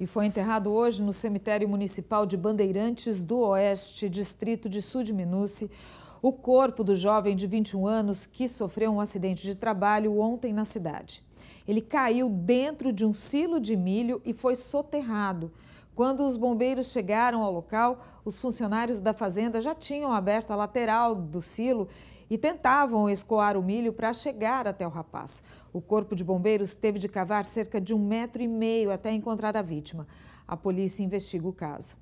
e foi enterrado hoje no cemitério municipal de Bandeirantes do Oeste, distrito de Sudminuce, o corpo do jovem de 21 anos que sofreu um acidente de trabalho ontem na cidade. Ele caiu dentro de um silo de milho e foi soterrado. Quando os bombeiros chegaram ao local, os funcionários da fazenda já tinham aberto a lateral do silo e tentavam escoar o milho para chegar até o rapaz. O corpo de bombeiros teve de cavar cerca de um metro e meio até encontrar a vítima. A polícia investiga o caso.